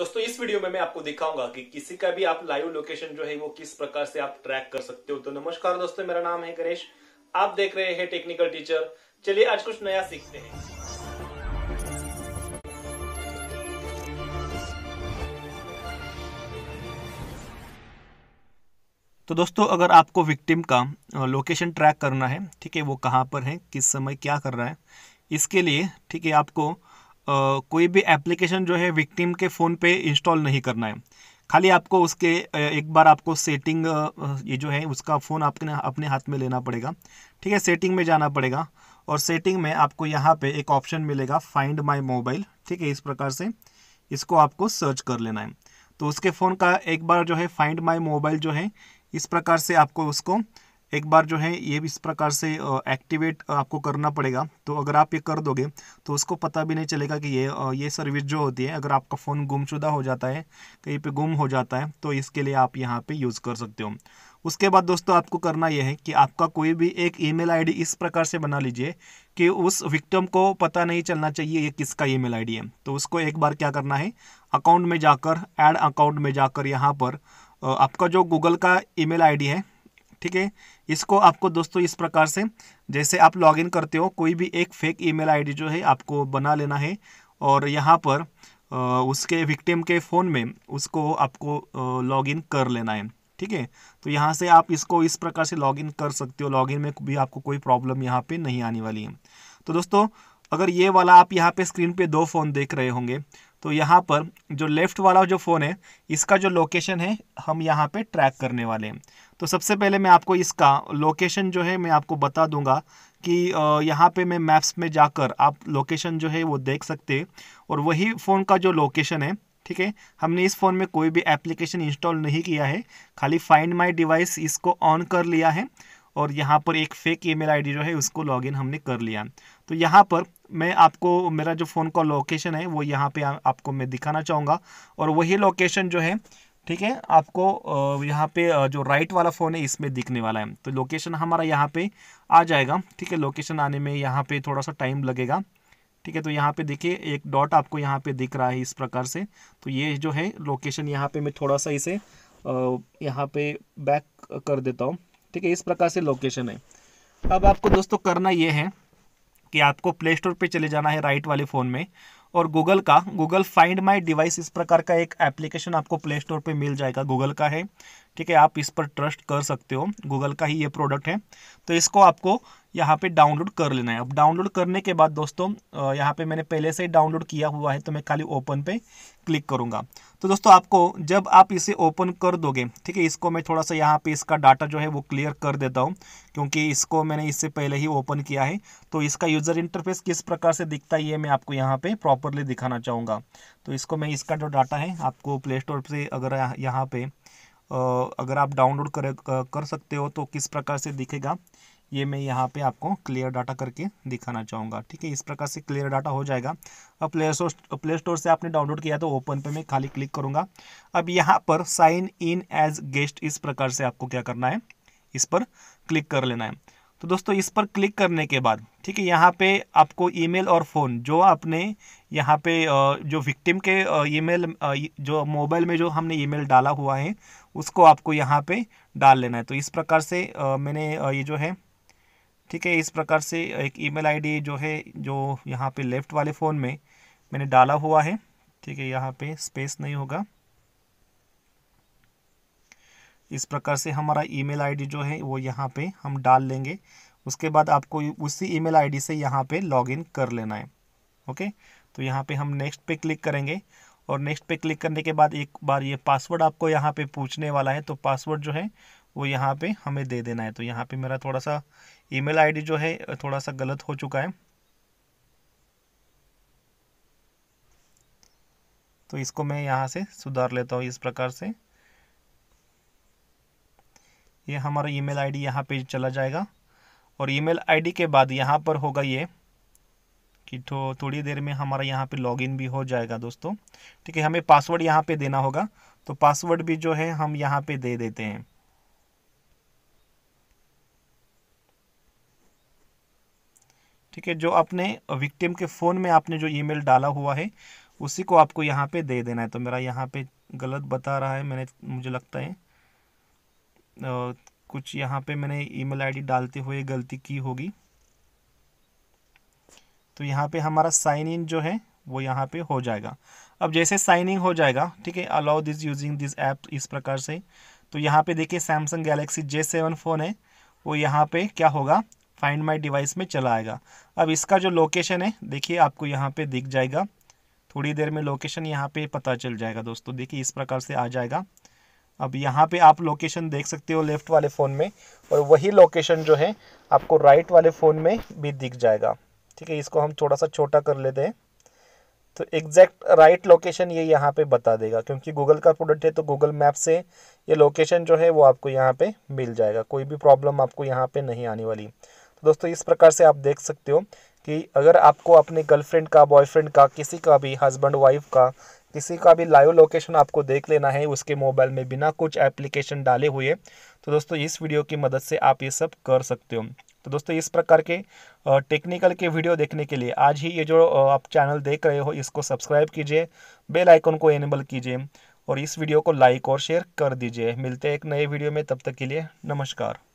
दोस्तों इस वीडियो में मैं आपको दिखाऊंगा कि किसी का भी आप लाइव लोकेशन जो है वो किस प्रकार से आप ट्रैक कर सकते हो तो नमस्कार दोस्तों मेरा नाम है गणेश आप देख रहे हैं टेक्निकल टीचर चलिए आज कुछ नया सीखते हैं तो दोस्तों अगर आपको विक्टिम का लोकेशन ट्रैक करना है ठीक है वो कहाँ पर है किस समय क्या कर रहा है इसके लिए ठीक है आपको कोई भी एप्लीकेशन जो है विक्टिम के फ़ोन पे इंस्टॉल नहीं करना है खाली आपको उसके एक बार आपको सेटिंग ये जो है उसका फ़ोन आपने अपने हाथ में लेना पड़ेगा ठीक है सेटिंग में जाना पड़ेगा और सेटिंग में आपको यहाँ पे एक ऑप्शन मिलेगा फाइंड माय मोबाइल ठीक है इस प्रकार से इसको आपको सर्च कर लेना है तो उसके फ़ोन का एक बार जो है फाइंड माई मोबाइल जो है इस प्रकार से आपको उसको एक बार जो है ये भी इस प्रकार से एक्टिवेट आपको करना पड़ेगा तो अगर आप ये कर दोगे तो उसको पता भी नहीं चलेगा कि ये ये सर्विस जो होती है अगर आपका फ़ोन गुमशुदा हो जाता है कहीं पे गुम हो जाता है तो इसके लिए आप यहाँ पे यूज़ कर सकते हो उसके बाद दोस्तों आपको करना यह है कि आपका कोई भी एक ई मेल इस प्रकार से बना लीजिए कि उस विक्टम को पता नहीं चलना चाहिए ये किसका ई मेल है तो उसको एक बार क्या करना है अकाउंट में जाकर ऐड अकाउंट में जाकर यहाँ पर आपका जो गूगल का ईमेल आईडी है ठीक है इसको आपको दोस्तों इस प्रकार से जैसे आप लॉगिन करते हो कोई भी एक फेक ईमेल आईडी जो है आपको बना लेना है और यहाँ पर उसके विक्टिम के फ़ोन में उसको आपको लॉगिन कर लेना है ठीक है तो यहाँ से आप इसको इस प्रकार से लॉगिन कर सकते हो लॉगिन में भी आपको कोई प्रॉब्लम यहाँ पे नहीं आने वाली है तो दोस्तों अगर ये वाला आप यहाँ पे स्क्रीन पे दो फ़ोन देख रहे होंगे तो यहाँ पर जो लेफ़्ट वाला जो फ़ोन है इसका जो लोकेशन है हम यहाँ पे ट्रैक करने वाले हैं तो सबसे पहले मैं आपको इसका लोकेशन जो है मैं आपको बता दूंगा कि यहाँ पे मैं मैप्स में जाकर आप लोकेशन जो है वो देख सकते और वही फ़ोन का जो लोकेशन है ठीक है हमने इस फ़ोन में कोई भी एप्लीकेशन इंस्टॉल नहीं किया है खाली फाइंड माई डिवाइस इसको ऑन कर लिया है और यहाँ पर एक फेक ईमेल आईडी जो है उसको लॉगिन हमने कर लिया तो यहाँ पर मैं आपको मेरा जो फ़ोन का लोकेशन है वो यहाँ पे आ, आपको मैं दिखाना चाहूँगा और वही लोकेशन जो है ठीक है आपको यहाँ पे जो राइट वाला फ़ोन है इसमें दिखने वाला है तो लोकेशन हमारा यहाँ पे आ जाएगा ठीक है लोकेशन आने में यहाँ पे थोड़ा सा टाइम लगेगा ठीक है तो यहाँ पे देखिए एक डॉट आपको यहाँ पे दिख रहा है इस प्रकार से तो ये जो है लोकेशन यहाँ पे मैं थोड़ा सा इसे यहाँ पे बैक कर देता हूँ ठीक है इस प्रकार से लोकेशन है अब आपको दोस्तों करना ये है कि आपको प्ले स्टोर पर चले जाना है राइट वाले फ़ोन में और गूगल का गूगल फाइंड माई डिवाइस इस प्रकार का एक एप्लीकेशन आपको प्ले स्टोर पर मिल जाएगा गूगल का है ठीक है आप इस पर ट्रस्ट कर सकते हो गूगल का ही ये प्रोडक्ट है तो इसको आपको यहाँ पे डाउनलोड कर लेना है अब डाउनलोड करने के बाद दोस्तों यहाँ पे मैंने पहले से ही डाउनलोड किया हुआ है तो मैं खाली ओपन पे क्लिक करूँगा तो दोस्तों आपको जब आप इसे ओपन कर दोगे ठीक है इसको मैं थोड़ा सा यहाँ पे इसका डाटा जो है वो क्लियर कर देता हूँ क्योंकि इसको मैंने इससे पहले ही ओपन किया है तो इसका यूज़र इंटरफेस किस प्रकार से दिखता है ये मैं आपको यहाँ पर प्रॉपरली दिखाना चाहूँगा तो इसको मैं इसका जो डाटा है आपको प्ले स्टोर से अगर यहाँ पर अगर आप डाउनलोड कर कर सकते हो तो किस प्रकार से दिखेगा ये मैं यहाँ पे आपको क्लियर डाटा करके दिखाना चाहूँगा ठीक है इस प्रकार से क्लियर डाटा हो जाएगा अब प्ले स्टोर प्ले स्टोर से आपने डाउनलोड किया तो ओपन पे मैं खाली क्लिक करूँगा अब यहाँ पर साइन इन एज गेस्ट इस प्रकार से आपको क्या करना है इस पर क्लिक कर लेना है तो दोस्तों इस पर क्लिक करने के बाद ठीक है यहाँ पे आपको ईमेल और फ़ोन जो आपने यहाँ पे जो विक्टिम के ईमेल जो मोबाइल में जो हमने ईमेल डाला हुआ है उसको आपको यहाँ पे डाल लेना है तो इस प्रकार से मैंने ये जो है ठीक है इस प्रकार से एक ईमेल आईडी जो है जो यहाँ पे लेफ़्ट वाले फ़ोन में मैंने डाला हुआ है ठीक है यहाँ पर स्पेस नहीं होगा इस प्रकार से हमारा ईमेल आईडी जो है वो यहाँ पे हम डाल लेंगे उसके बाद आपको उसी ईमेल आईडी से यहाँ पे लॉगिन कर लेना है ओके तो यहाँ पे हम नेक्स्ट पे क्लिक करेंगे और नेक्स्ट पे क्लिक करने के बाद एक बार ये पासवर्ड आपको यहाँ पे पूछने वाला है तो पासवर्ड जो है वो यहाँ पे हमें दे देना है तो यहाँ पे मेरा थोड़ा सा ईमेल आईडी जो है थोड़ा सा गलत हो चुका है तो इसको मैं यहाँ से सुधार लेता हूँ इस प्रकार से ये हमारा ईमेल आईडी यहाँ पे चला जाएगा और ईमेल आईडी के बाद यहाँ पर होगा ये कि तो थोड़ी देर में हमारा यहाँ पे लॉगिन भी हो जाएगा दोस्तों ठीक है हमें पासवर्ड यहाँ पे देना होगा तो पासवर्ड भी जो है हम यहाँ पे दे देते हैं ठीक है जो आपने विक्टिम के फ़ोन में आपने जो ईमेल डाला हुआ है उसी को आपको यहाँ पे दे देना है तो मेरा यहाँ पे गलत बता रहा है मैंने मुझे लगता है कुछ यहाँ पे मैंने ईमेल आईडी डालते हुए गलती की होगी तो यहाँ पे हमारा साइन इन जो है वो यहाँ पे हो जाएगा अब जैसे साइन इन हो जाएगा ठीक है allow this using this app इस प्रकार से तो यहाँ पे देखिए Samsung Galaxy J seven phone है वो यहाँ पे क्या होगा फाइंड माई डिवाइस में चला आएगा अब इसका जो लोकेशन है देखिए आपको यहाँ पे दिख जाएगा थोड़ी देर में लोकेशन यहाँ पे पता चल जाएगा दोस्तों देखिए इस प्रकार से आ जाएगा अब यहाँ पे आप लोकेशन देख सकते हो लेफ़्ट वाले फ़ोन में और वही लोकेशन जो है आपको राइट वाले फ़ोन में भी दिख जाएगा ठीक है इसको हम थोड़ा सा छोटा कर लेते हैं तो एग्जैक्ट राइट लोकेशन ये यहाँ पे बता देगा क्योंकि गूगल का प्रोडक्ट है तो गूगल मैप से ये लोकेशन जो है वो आपको यहाँ पे मिल जाएगा कोई भी प्रॉब्लम आपको यहाँ पे नहीं आने वाली तो दोस्तों इस प्रकार से आप देख सकते हो कि अगर आपको अपने गर्लफ्रेंड का बॉयफ्रेंड का किसी का भी हस्बैंड वाइफ का किसी का भी लाइव लोकेशन आपको देख लेना है उसके मोबाइल में बिना कुछ एप्लीकेशन डाले हुए तो दोस्तों इस वीडियो की मदद से आप ये सब कर सकते हो तो दोस्तों इस प्रकार के टेक्निकल के वीडियो देखने के लिए आज ही ये जो आप चैनल देख रहे हो इसको सब्सक्राइब कीजिए बेल आइकन को एनेबल कीजिए और इस वीडियो को लाइक और शेयर कर दीजिए मिलते हैं एक नए वीडियो में तब तक के लिए नमस्कार